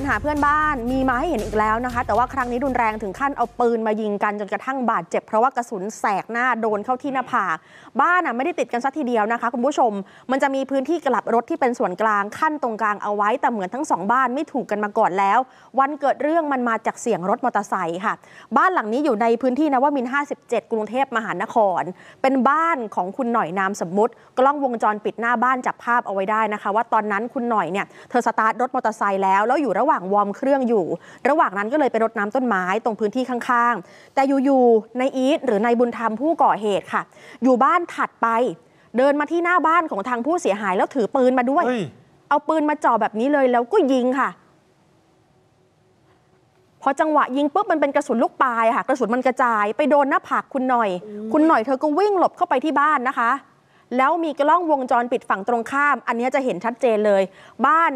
ปัญหาเพื่อนบ้านมีมาให้เห็นอีกแล้วนะคะแต่ว่าครั้งนี้รุนแรงถึงขั้นเอาปืนมายิงกันจนกระทั่งบาดเจ็บเพราะว่ากระสุนแสกหน้าโดนเข้าที่หน้าผาก บ้านอ่ะไม่ได้ติดกันสักทีเดียวนะคะคุณผู้ชมมันจะมีพื้นที่กลับรถที่เป็นส่วนกลางขั้นตรงกลางเอาไว้แต่เหมือนทั้งสองบ้านไม่ถูกกันมาก่อนแล้ว วันเกิดเรื่องมันมาจากเสียงรถมอเตอร์ไซค์ค่ะบ้านหลังนี้อยู่ในพื้นที่นวมิน57 กรุงเทพมหานคร เป็นบ้านของคุณหน่อยนามสมมุติ กล้องวงจรปิดหน้าบ้านจับภาพเอาไว้ได้นะคะว่าตอนนั้นคุณหน่อยเนี่ยเธอสตาร์ทรถมอเตอร์ไซค์แล้วแล้วอยู่ระหว่างวอร์มเครื่องอยู่ ระหว่างนั้นก็เลย ไปรดน้ำต้นไม้ตรงพื้นที่ข้างๆ แต่อยู่ๆนายอีทหรือนายบุญธรรมผู้ก่อเหตุค่ะ อยู่บ้านถัดไป เดินมาที่หน้าบ้านของทางผู้เสียหายแล้วถือปืนมาด้วย เอาปืนมาจ่อแบบนี้เลยแล้วก็ยิงค่ะ พอจังหวะยิงปุ๊บมันเป็นกระสุนลูกปลายค่ะ กระสุนมันกระจาย ไปโดนหน้าผากคุณหน่อย คุณหน่อยเธอก็วิ่งหลบเข้าไปที่บ้านนะคะ แล้วมีกล้องวงจรปิดฝั่งตรงข้าม อันนี้จะเห็นชัดเจนเลย บ้าน